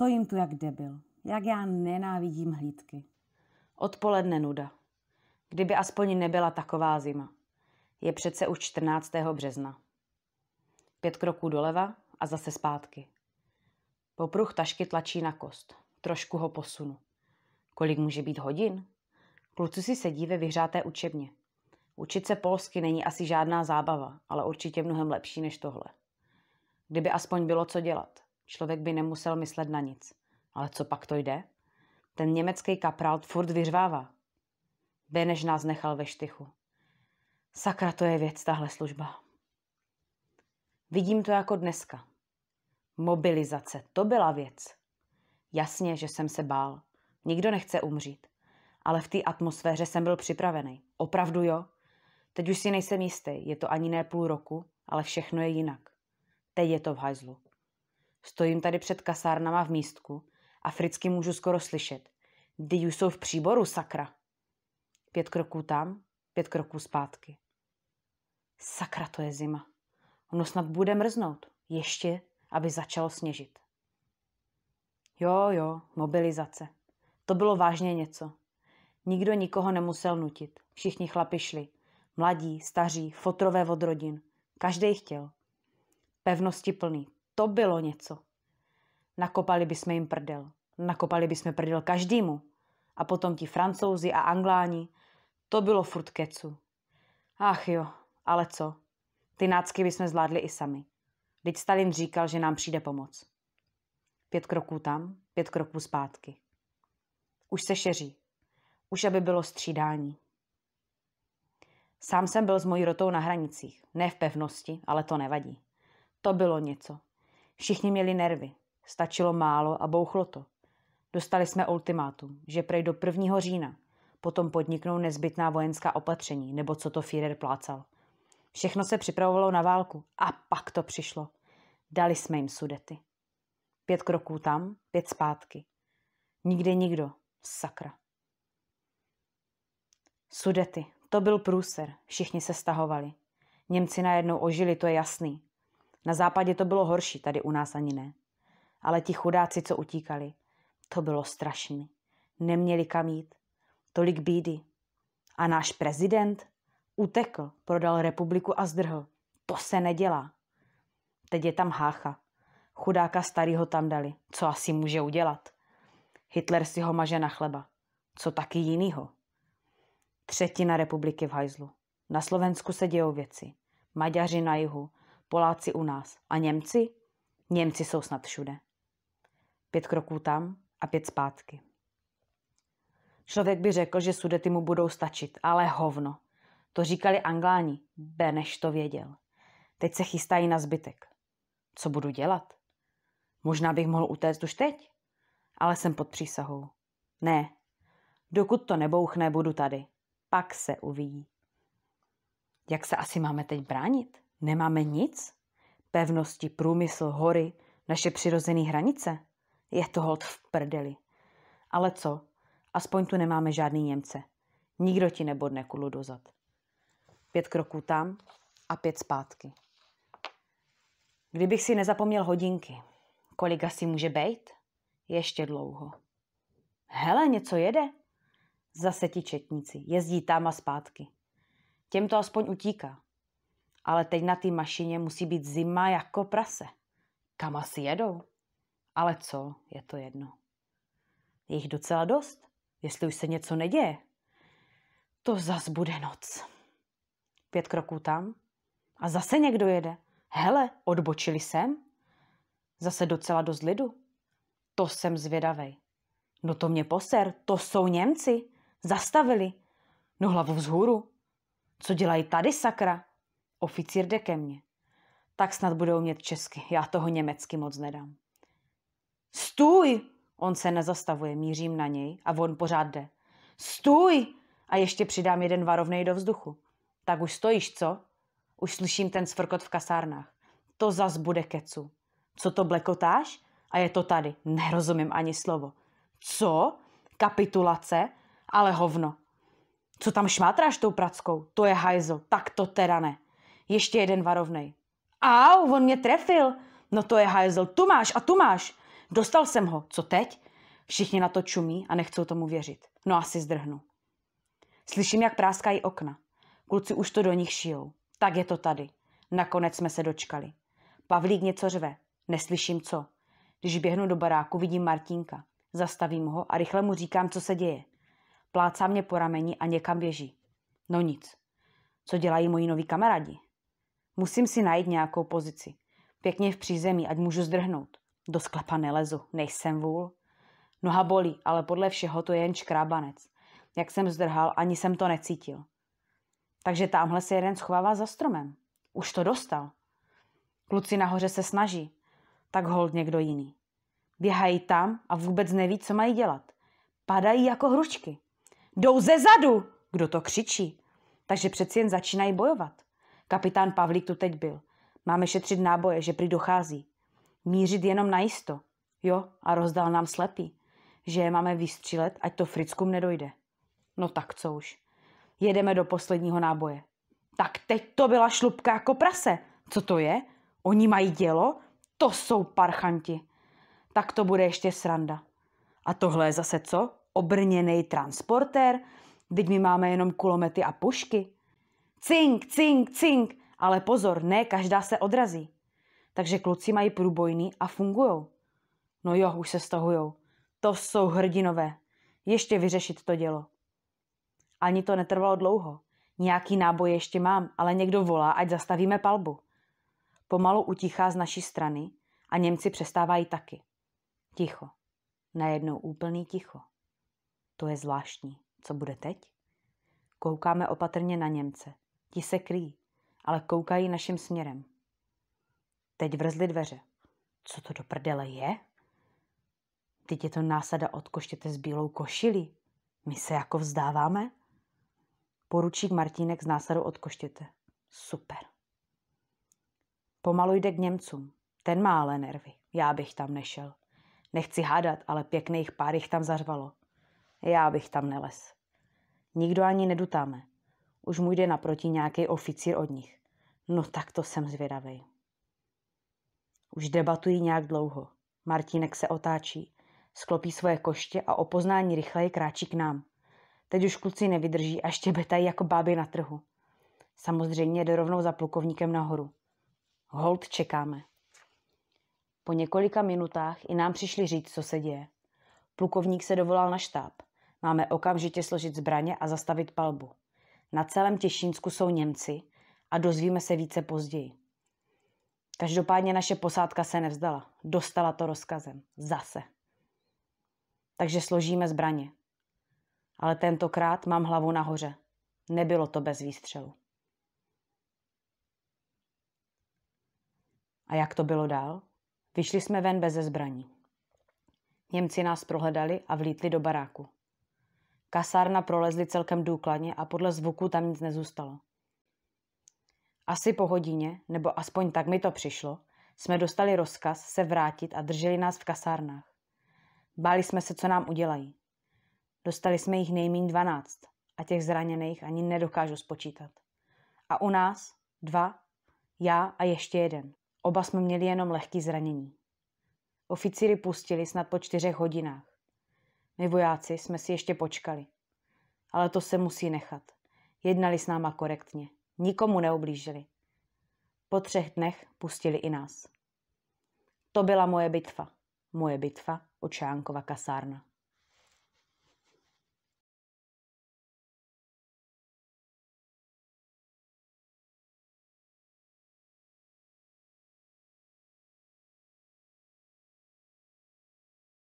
Stojím tu jak debil. Jak já nenávidím hlídky. Odpoledne nuda. Kdyby aspoň nebyla taková zima. Je přece už 14. března. Pět kroků doleva a zase zpátky. Popruh tašky tlačí na kost. Trošku ho posunu. Kolik může být hodin? Kluci si sedí ve vyhřáté učebně. Učit se polsky není asi žádná zábava, ale určitě mnohem lepší než tohle. Kdyby aspoň bylo co dělat. Člověk by nemusel myslet na nic. Ale co pak to jde? Ten německý kaprál furt vyřvává. Benež nás nechal ve štychu. Sakra, to je věc, tahle služba. Vidím to jako dneska. Mobilizace, to byla věc. Jasně, že jsem se bál. Nikdo nechce umřít. Ale v té atmosféře jsem byl připravený. Opravdu jo. Teď už si nejsem jistý. Je to ani ne půl roku, ale všechno je jinak. Teď je to v hajzlu. Stojím tady před kasárnama v místku a fricky můžu skoro slyšet. Kdy už jsou v příboru, sakra. Pět kroků tam, pět kroků zpátky. Sakra, to je zima. Ono snad bude mrznout. Ještě, aby začalo sněžit. Jo, jo, mobilizace. To bylo vážně něco. Nikdo nikoho nemusel nutit. Všichni chlapi šli. Mladí, staří, fotrové od rodin. Každý chtěl. Pevnosti plný, to bylo něco. Nakopali bychom jim prdel. Nakopali bychom prdel každému. A potom ti francouzi a angláni. To bylo furt kecu. Ach jo, ale co? Ty nácky bychom zvládli i sami. Teď Stalin říkal, že nám přijde pomoc. Pět kroků tam, pět kroků zpátky. Už se šeří. Už aby bylo střídání. Sám jsem byl s mojí rotou na hranicích. Ne v pevnosti, ale to nevadí. To bylo něco. Všichni měli nervy. Stačilo málo a bouchlo to. Dostali jsme ultimátum, že prej do 1. října. Potom podniknou nezbytná vojenská opatření, nebo co to Führer plácal. Všechno se připravovalo na válku a pak to přišlo. Dali jsme jim sudety. Pět kroků tam, pět zpátky. Nikde nikdo. Sakra. Sudety. To byl průser. Všichni se stahovali. Němci najednou ožili, to je jasný. Na západě to bylo horší, tady u nás ani ne. Ale ti chudáci, co utíkali, to bylo strašný. Neměli kam jít. Tolik bídy. A náš prezident utekl, prodal republiku a zdrhl. To se nedělá. Teď je tam hácha. Chudáka starýho tam dali. Co asi může udělat? Hitler si ho maže na chleba. Co taky jinýho? Třetina republiky v hajzlu. Na Slovensku se dějou věci. Maďaři na jihu, Poláci u nás. A Němci? Němci jsou snad všude. Pět kroků tam a pět zpátky. Člověk by řekl, že sudety mu budou stačit, ale hovno. To říkali angláni, Beneš to věděl. Teď se chystají na zbytek. Co budu dělat? Možná bych mohl utéct už teď, ale jsem pod přísahou. Ne, dokud to nebouchne, budu tady. Pak se uvidí. Jak se asi máme teď bránit? Nemáme nic? Pevnosti, průmysl, hory, naše přirozené hranice? Je to hod v prdeli. Ale co? Aspoň tu nemáme žádný Němce. Nikdo ti nebodne kulu dozad. Pět kroků tam a pět zpátky. Kdybych si nezapomněl hodinky, kolik asi může bejt? Ještě dlouho. Hele, něco jede? Zase ti četníci. Jezdí tam a zpátky. Těm to aspoň utíká ale teď na té mašině musí být zima jako prase. Kam asi jedou? Ale co, je to jedno. Je jich docela dost, jestli už se něco neděje. To zas bude noc. Pět kroků tam a zase někdo jede. Hele, odbočili sem? Zase docela dost lidu. To jsem zvědavej. No to mě poser, to jsou Němci. Zastavili. No hlavu vzhůru. Co dělají tady, sakra? Oficír jde ke mně. Tak snad budou mít česky, já toho německy moc nedám. Stůj! On se nezastavuje, mířím na něj a on pořád jde. Stůj! A ještě přidám jeden varovnej do vzduchu. Tak už stojíš, co? Už slyším ten svrkot v kasárnách. To zas bude kecu. Co to blekotáš? A je to tady. Nerozumím ani slovo. Co? Kapitulace? Ale hovno. Co tam šmátráš tou prackou? To je hajzo. Tak to teda ne. Ještě jeden varovnej. Au, on mě trefil. No to je hajzel. Tu máš a tu máš. Dostal jsem ho. Co teď? Všichni na to čumí a nechcou tomu věřit. No asi zdrhnu. Slyším, jak práskají okna. Kluci už to do nich šijou. Tak je to tady. Nakonec jsme se dočkali. Pavlík něco řve. Neslyším co. Když běhnu do baráku, vidím Martínka. Zastavím ho a rychle mu říkám, co se děje. Plácá mě po rameni a někam běží. No nic. Co dělají moji noví kamarádi? Musím si najít nějakou pozici. Pěkně v přízemí, ať můžu zdrhnout. Do sklepa nelezu, nejsem vůl. Noha bolí, ale podle všeho to je jen škrábanec. Jak jsem zdrhal, ani jsem to necítil. Takže tamhle se jeden schovává za stromem. Už to dostal. Kluci nahoře se snaží. Tak hold někdo jiný. Běhají tam a vůbec neví, co mají dělat. Padají jako hručky. Jdou ze zadu! Kdo to křičí? Takže přeci jen začínají bojovat. Kapitán Pavlík tu teď byl. Máme šetřit náboje, že prý dochází. Mířit jenom na jisto. Jo, a rozdal nám slepý, že je máme vystřílet, ať to frickům nedojde. No tak co už. Jedeme do posledního náboje. Tak teď to byla šlubka jako prase. Co to je? Oni mají dělo? To jsou parchanti. Tak to bude ještě sranda. A tohle je zase co? Obrněný transportér? Teď my máme jenom kulomety a pušky. Cink, cink, cink. Ale pozor, ne každá se odrazí. Takže kluci mají průbojný a fungujou. No jo, už se stahujou. To jsou hrdinové. Ještě vyřešit to dělo. Ani to netrvalo dlouho. Nějaký náboj ještě mám, ale někdo volá, ať zastavíme palbu. Pomalu utichá z naší strany a Němci přestávají taky. Ticho. Najednou úplný ticho. To je zvláštní. Co bude teď? Koukáme opatrně na Němce. Ti se kryjí, ale koukají naším směrem. Teď vrzly dveře. Co to do prdele je? Teď je to násada od koštěte s bílou košilí. My se jako vzdáváme? Poručík Martínek z násadu od koštěte. Super. Pomalu jde k Němcům. Ten má ale nervy. Já bych tam nešel. Nechci hádat, ale pěkných pár jich tam zařvalo. Já bych tam neles. Nikdo ani nedutáme. Už mu jde naproti nějaký oficír od nich. No tak to jsem zvědavý. Už debatují nějak dlouho. Martínek se otáčí, sklopí svoje koště a o poznání rychleji kráčí k nám. Teď už kluci nevydrží a štěbetají jako báby na trhu. Samozřejmě jde rovnou za plukovníkem nahoru. Hold čekáme. Po několika minutách i nám přišli říct, co se děje. Plukovník se dovolal na štáb. Máme okamžitě složit zbraně a zastavit palbu. Na celém Těšínsku jsou Němci a dozvíme se více později. Každopádně naše posádka se nevzdala. Dostala to rozkazem. Zase. Takže složíme zbraně. Ale tentokrát mám hlavu nahoře. Nebylo to bez výstřelu. A jak to bylo dál? Vyšli jsme ven beze zbraní. Němci nás prohledali a vlítli do baráku. Kasárna prolezli celkem důkladně a podle zvuku tam nic nezůstalo. Asi po hodině, nebo aspoň tak mi to přišlo, jsme dostali rozkaz se vrátit a drželi nás v kasárnách. Báli jsme se, co nám udělají. Dostali jsme jich nejmín dvanáct a těch zraněných ani nedokážu spočítat. A u nás dva, já a ještě jeden. Oba jsme měli jenom lehký zranění. Oficíry pustili snad po čtyřech hodinách. My vojáci jsme si ještě počkali. Ale to se musí nechat. Jednali s náma korektně. Nikomu neublížili. Po třech dnech pustili i nás. To byla moje bitva. Moje bitva u Čánkova kasárna.